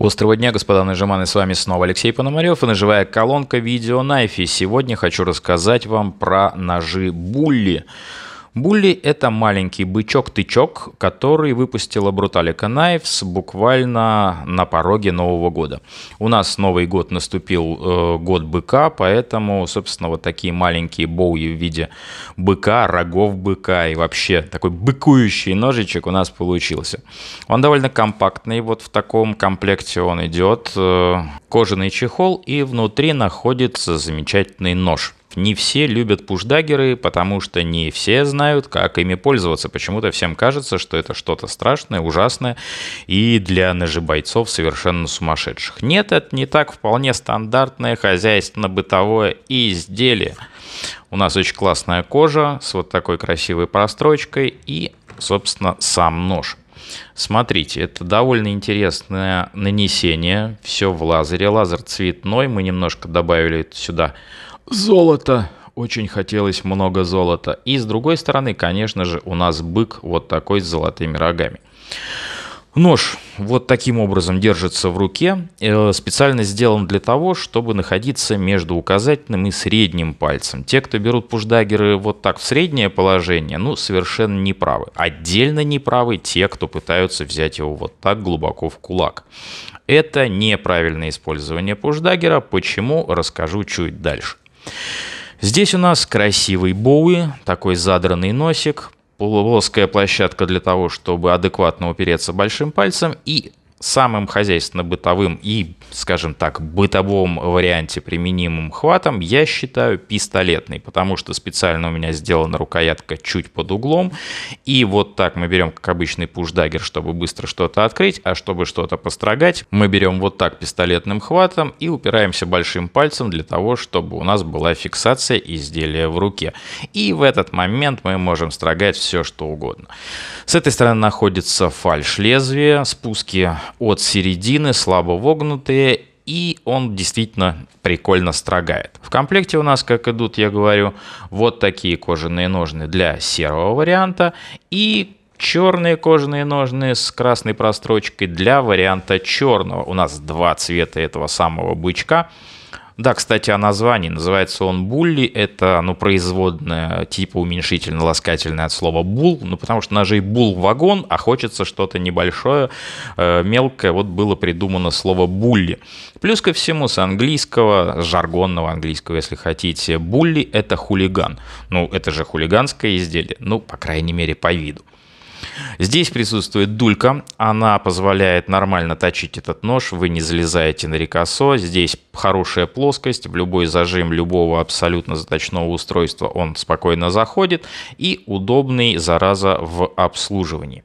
Острого дня, господа нажиманы, с вами снова Алексей Пономарев и наживая колонка видео Найфи. Сегодня хочу рассказать вам про ножи Булли. Булли — это маленький бычок-тычок, который выпустила Бруталика Найвс буквально на пороге Нового года. У нас Новый год наступил э, год быка, поэтому, собственно, вот такие маленькие боуи в виде быка, рогов быка и вообще такой быкующий ножичек у нас получился. Он довольно компактный, вот в таком комплекте он идет. Э, кожаный чехол и внутри находится замечательный нож — не все любят пушдагеры, потому что не все знают, как ими пользоваться. Почему-то всем кажется, что это что-то страшное, ужасное и для ножебойцов совершенно сумасшедших. Нет, это не так. Вполне стандартное хозяйственно-бытовое изделие. У нас очень классная кожа с вот такой красивой прострочкой и, собственно, сам нож. Смотрите, это довольно интересное нанесение. Все в лазере. Лазер цветной. Мы немножко добавили сюда Золото. Очень хотелось много золота. И с другой стороны, конечно же, у нас бык вот такой с золотыми рогами. Нож вот таким образом держится в руке, э, специально сделан для того, чтобы находиться между указательным и средним пальцем. Те, кто берут пушдагеры вот так в среднее положение, ну, совершенно неправы. Отдельно неправы те, кто пытаются взять его вот так глубоко в кулак. Это неправильное использование пушдагера, почему, расскажу чуть дальше. Здесь у нас красивый Боуи, такой задранный носик, плоская площадка для того, чтобы адекватно упереться большим пальцем и самым хозяйственно-бытовым и, скажем так, бытовом варианте применимым хватом я считаю пистолетный, потому что специально у меня сделана рукоятка чуть под углом, и вот так мы берем, как обычный пушдагер, чтобы быстро что-то открыть, а чтобы что-то построгать, мы берем вот так пистолетным хватом и упираемся большим пальцем для того, чтобы у нас была фиксация изделия в руке. И в этот момент мы можем строгать все, что угодно. С этой стороны находится фальш лезвие, спуски от середины, слабо вогнутые, и он действительно прикольно строгает. В комплекте у нас, как идут, я говорю, вот такие кожаные ножны для серого варианта и черные кожаные ножны с красной прострочкой для варианта черного. У нас два цвета этого самого бычка – да, кстати, о названии. Называется он булли. Это, ну, производное типа уменьшительно-ласкательное от слова бул. Ну, потому что ножей бул вагон, а хочется что-то небольшое, э, мелкое. Вот было придумано слово булли. Плюс ко всему с английского, с жаргонного английского, если хотите, булли – это хулиган. Ну, это же хулиганское изделие. Ну, по крайней мере, по виду. Здесь присутствует дулька, она позволяет нормально точить этот нож, вы не залезаете на рикосо, здесь хорошая плоскость, в любой зажим любого абсолютно заточного устройства он спокойно заходит и удобный, зараза, в обслуживании.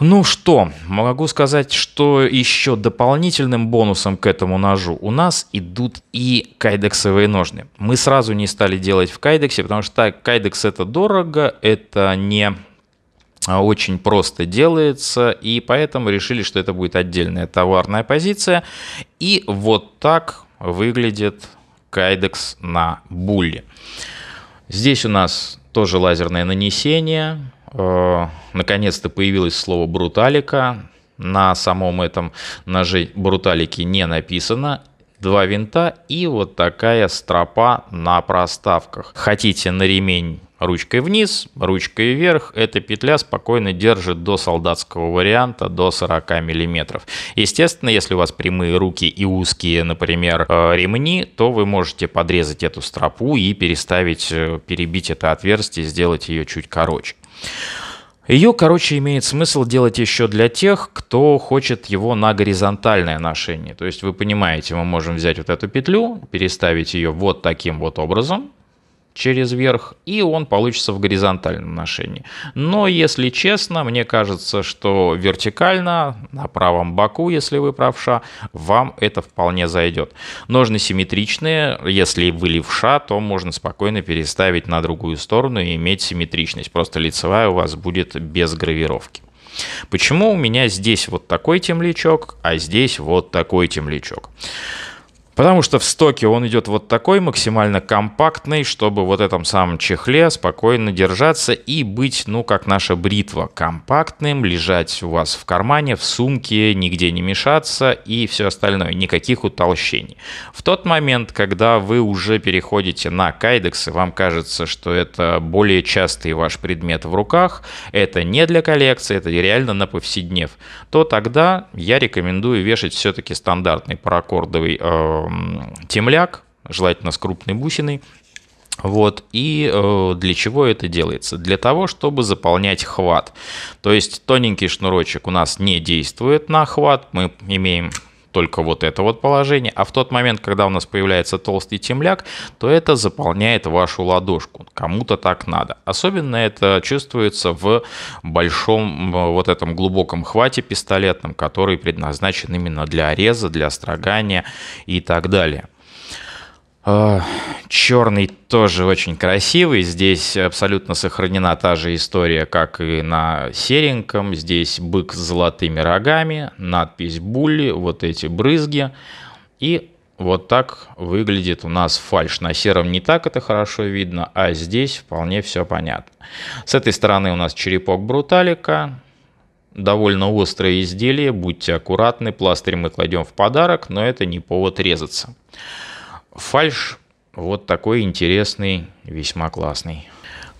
Ну что, могу сказать, что еще дополнительным бонусом к этому ножу у нас идут и кайдексовые ножны. Мы сразу не стали делать в кайдексе, потому что так, кайдекс это дорого, это не а, очень просто делается, и поэтому решили, что это будет отдельная товарная позиция. И вот так выглядит кайдекс на булле. Здесь у нас тоже лазерное нанесение. Э, наконец-то появилось слово бруталика. На самом этом ноже бруталики не написано два винта и вот такая стропа на проставках. Хотите на ремень ручкой вниз, ручкой вверх, эта петля спокойно держит до солдатского варианта, до 40 мм. Естественно, если у вас прямые руки и узкие, например, э, ремни, то вы можете подрезать эту стропу и переставить, э, перебить это отверстие, сделать ее чуть короче. Ее, короче, имеет смысл делать еще для тех, кто хочет его на горизонтальное ношение. То есть вы понимаете, мы можем взять вот эту петлю, переставить ее вот таким вот образом, через верх, и он получится в горизонтальном ношении. Но, если честно, мне кажется, что вертикально, на правом боку, если вы правша, вам это вполне зайдет. Ножны симметричные, если вы левша, то можно спокойно переставить на другую сторону и иметь симметричность, просто лицевая у вас будет без гравировки. Почему у меня здесь вот такой темлячок, а здесь вот такой темлячок? Потому что в стоке он идет вот такой, максимально компактный, чтобы вот этом самом чехле спокойно держаться и быть, ну, как наша бритва, компактным, лежать у вас в кармане, в сумке, нигде не мешаться и все остальное, никаких утолщений. В тот момент, когда вы уже переходите на кайдексы, вам кажется, что это более частый ваш предмет в руках, это не для коллекции, это реально на повседнев, то тогда я рекомендую вешать все-таки стандартный паракордовый э, темляк, желательно с крупной бусиной. Вот, и э, для чего это делается? Для того, чтобы заполнять хват. То есть тоненький шнурочек у нас не действует на хват, мы имеем только вот это вот положение, а в тот момент, когда у нас появляется толстый темляк, то это заполняет вашу ладошку. Кому-то так надо. Особенно это чувствуется в большом э, вот этом глубоком хвате пистолетном, который предназначен именно для реза, для строгания и так далее. А, черный тоже очень красивый. Здесь абсолютно сохранена та же история, как и на сереньком. Здесь бык с золотыми рогами, надпись «Булли», вот эти брызги. И вот так выглядит у нас фальш. На сером не так это хорошо видно, а здесь вполне все понятно. С этой стороны у нас черепок бруталика. Довольно острое изделие, будьте аккуратны, пластырь мы кладем в подарок, но это не повод резаться. Фальш вот такой интересный, весьма классный.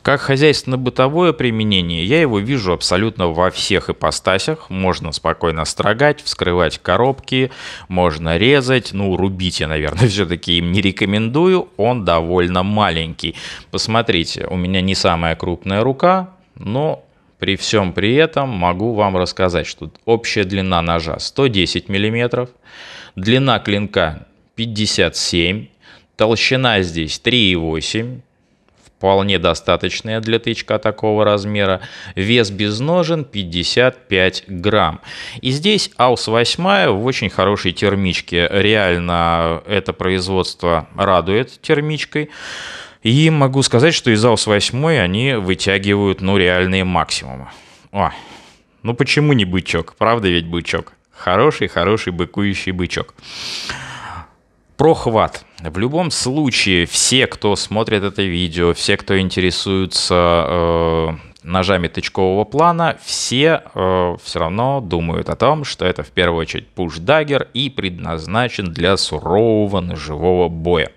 Как хозяйственно-бытовое применение я его вижу абсолютно во всех ипостасях. Можно спокойно строгать, вскрывать коробки, можно резать. Ну, рубить я, наверное, все-таки им не рекомендую. Он довольно маленький. Посмотрите, у меня не самая крупная рука, но при всем при этом могу вам рассказать, что общая длина ножа 110 мм, длина клинка 57, толщина здесь 3,8, вполне достаточная для тычка такого размера. Вес без ножен 55 грамм. И здесь Аус 8 в очень хорошей термичке. Реально это производство радует термичкой. И могу сказать, что из Аус 8 они вытягивают ну реальные максимумы. О, ну почему не бычок? Правда ведь бычок? Хороший-хороший быкующий бычок. Прохват. В любом случае, все, кто смотрит это видео, все, кто интересуется э, ножами тычкового плана, все э, все равно думают о том, что это в первую очередь пуш-дагер и предназначен для сурового ножевого боя.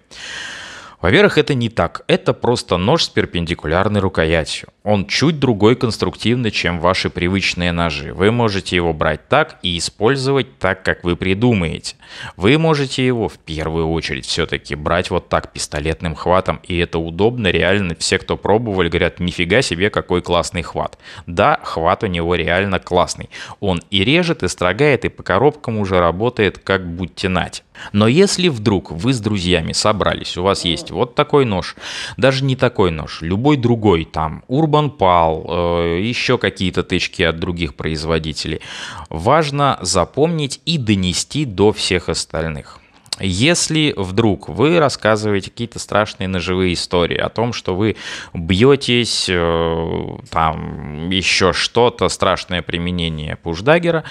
Во-первых, это не так. Это просто нож с перпендикулярной рукоятью. Он чуть другой конструктивно, чем ваши привычные ножи. Вы можете его брать так и использовать так, как вы придумаете. Вы можете его в первую очередь все-таки брать вот так пистолетным хватом. И это удобно, реально. Все, кто пробовали, говорят, нифига себе, какой классный хват. Да, хват у него реально классный. Он и режет, и строгает, и по коробкам уже работает, как будьте нать. Но если вдруг вы с друзьями собрались, у вас есть вот такой нож, даже не такой нож, любой другой, там, Urban Pal, э, еще какие-то тычки от других производителей, важно запомнить и донести до всех остальных. Если вдруг вы рассказываете какие-то страшные ножевые истории о том, что вы бьетесь, э, там еще что-то, страшное применение пушдагера,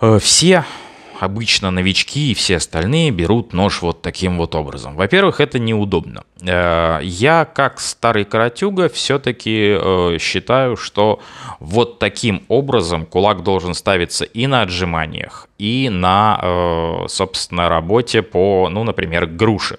э, все обычно новички и все остальные берут нож вот таким вот образом. Во-первых, это неудобно. Э, я, как старый каратюга, все-таки э, считаю, что вот таким образом кулак должен ставиться и на отжиманиях, и на, э, собственно, работе по, ну, например, груше.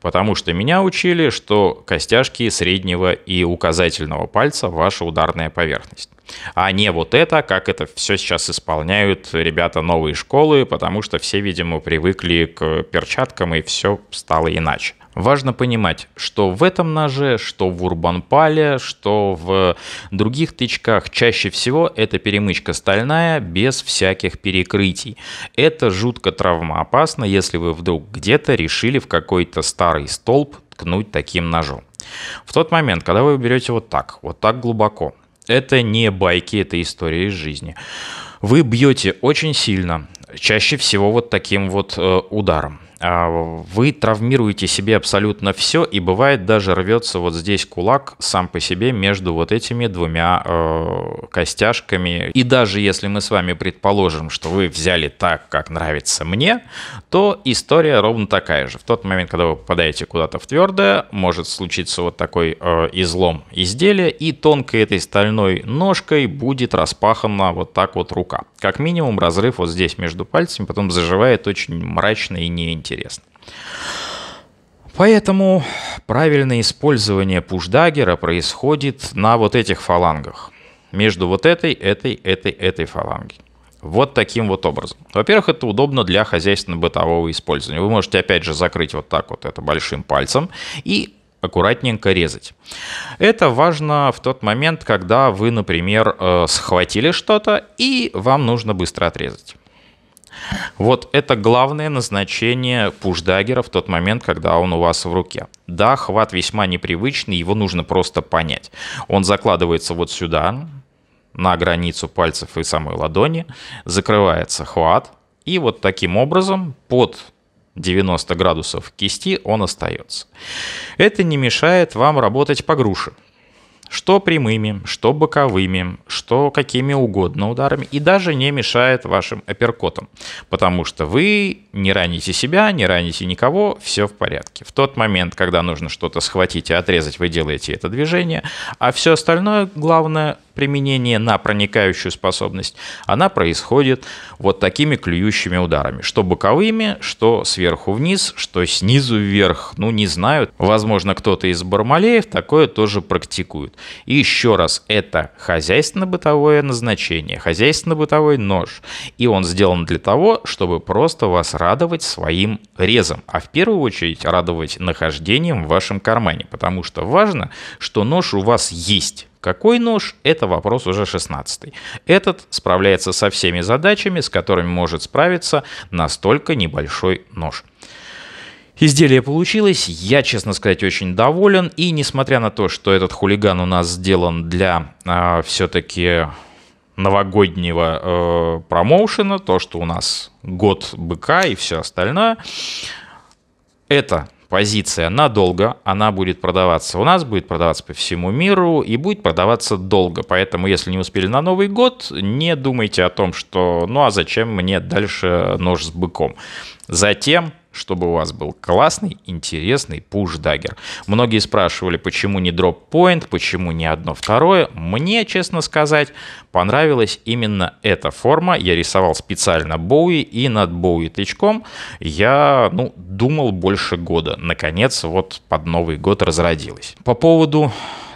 Потому что меня учили, что костяшки среднего и указательного пальца – ваша ударная поверхность. А не вот это, как это все сейчас исполняют ребята новой школы, потому что все, видимо, привыкли к перчаткам и все стало иначе. Важно понимать, что в этом ноже, что в урбанпале, что в других тычках чаще всего эта перемычка стальная без всяких перекрытий. Это жутко травмоопасно, если вы вдруг где-то решили в какой-то старый столб ткнуть таким ножом. В тот момент, когда вы берете вот так, вот так глубоко, это не байки, это история из жизни. Вы бьете очень сильно, чаще всего вот таким вот э, ударом. А, вы травмируете себе абсолютно все, и бывает даже рвется вот здесь кулак сам по себе между вот этими двумя э, костяшками. И даже если мы с вами предположим, что вы взяли так, как нравится мне, то история ровно такая же. В тот момент, когда вы попадаете куда-то в твердое, может случиться вот такой э, излом изделия, и тонкой этой стальной ножкой будет распахана вот так вот рука. Как минимум разрыв вот здесь между пальцами потом заживает очень мрачно и неинтересно интересно. Поэтому правильное использование пушдагера происходит на вот этих фалангах. Между вот этой, этой, этой, этой фаланги. Вот таким вот образом. Во-первых, это удобно для хозяйственно-бытового использования. Вы можете, опять же, закрыть вот так вот это большим пальцем и аккуратненько резать. Это важно в тот момент, когда вы, например, э, схватили что-то и вам нужно быстро отрезать. Вот это главное назначение пушдагера в тот момент, когда он у вас в руке. Да, хват весьма непривычный, его нужно просто понять. Он закладывается вот сюда, на границу пальцев и самой ладони, закрывается хват, и вот таким образом под 90 градусов кисти он остается. Это не мешает вам работать по груше что прямыми, что боковыми, что какими угодно ударами, и даже не мешает вашим апперкотам, потому что вы не раните себя, не раните никого, все в порядке. В тот момент, когда нужно что-то схватить и отрезать, вы делаете это движение, а все остальное, главное, применение на проникающую способность, она происходит вот такими клюющими ударами. Что боковыми, что сверху вниз, что снизу вверх. Ну, не знаю. Возможно, кто-то из бармалеев такое тоже практикует. И еще раз, это хозяйственно-бытовое назначение, хозяйственно-бытовой нож. И он сделан для того, чтобы просто вас радовать своим резом. А в первую очередь радовать нахождением в вашем кармане. Потому что важно, что нож у вас есть какой нож – это вопрос уже 16. Этот справляется со всеми задачами, с которыми может справиться настолько небольшой нож. Изделие получилось, я, честно сказать, очень доволен, и несмотря на то, что этот хулиган у нас сделан для э, а, все-таки новогоднего э, промоушена, то, что у нас год быка и все остальное, это позиция надолго, она будет продаваться у нас, будет продаваться по всему миру и будет продаваться долго. Поэтому, если не успели на Новый год, не думайте о том, что ну а зачем мне дальше нож с быком. Затем чтобы у вас был классный, интересный пуш-дагер. Многие спрашивали, почему не дроп-поинт, почему не одно второе. Мне, честно сказать, понравилась именно эта форма. Я рисовал специально Боуи и над Боуи тычком я ну, думал больше года. Наконец, вот под Новый год разродилась. По поводу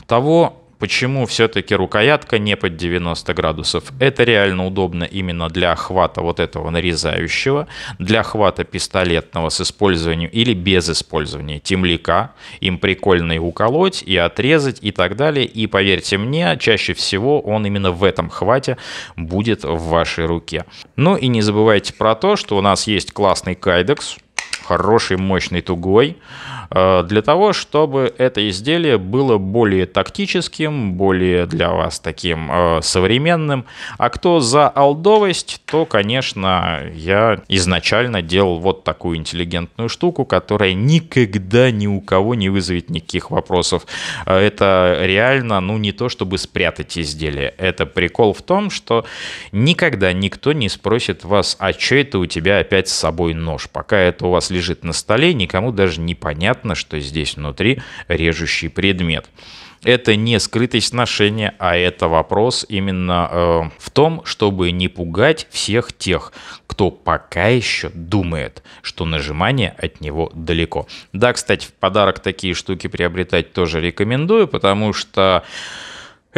того, почему все-таки рукоятка не под 90 градусов. Это реально удобно именно для хвата вот этого нарезающего, для хвата пистолетного с использованием или без использования темляка. Им прикольно и уколоть, и отрезать, и так далее. И поверьте мне, чаще всего он именно в этом хвате будет в вашей руке. Ну и не забывайте про то, что у нас есть классный кайдекс, хороший, мощный тугой. Э, для того, чтобы это изделие было более тактическим, более для вас таким э, современным. А кто за алдовость, то, конечно, я изначально делал вот такую интеллигентную штуку, которая никогда ни у кого не вызовет никаких вопросов. Э, это реально, ну, не то, чтобы спрятать изделие. Это прикол в том, что никогда никто не спросит вас, а что это у тебя опять с собой нож? Пока это у вас лежит на столе, никому даже не понятно, понятно, что здесь внутри режущий предмет. Это не скрытость ношения, а это вопрос именно э, в том, чтобы не пугать всех тех, кто пока еще думает, что нажимание от него далеко. Да, кстати, в подарок такие штуки приобретать тоже рекомендую, потому что...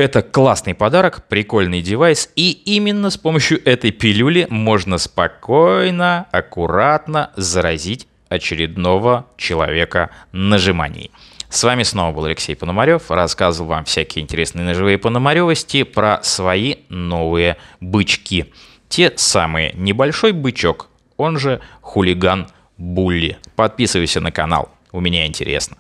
Это классный подарок, прикольный девайс, и именно с помощью этой пилюли можно спокойно, аккуратно заразить очередного человека нажиманий. С вами снова был Алексей Пономарев. Рассказывал вам всякие интересные ножевые пономаревости про свои новые бычки. Те самые небольшой бычок, он же хулиган Булли. Подписывайся на канал, у меня интересно.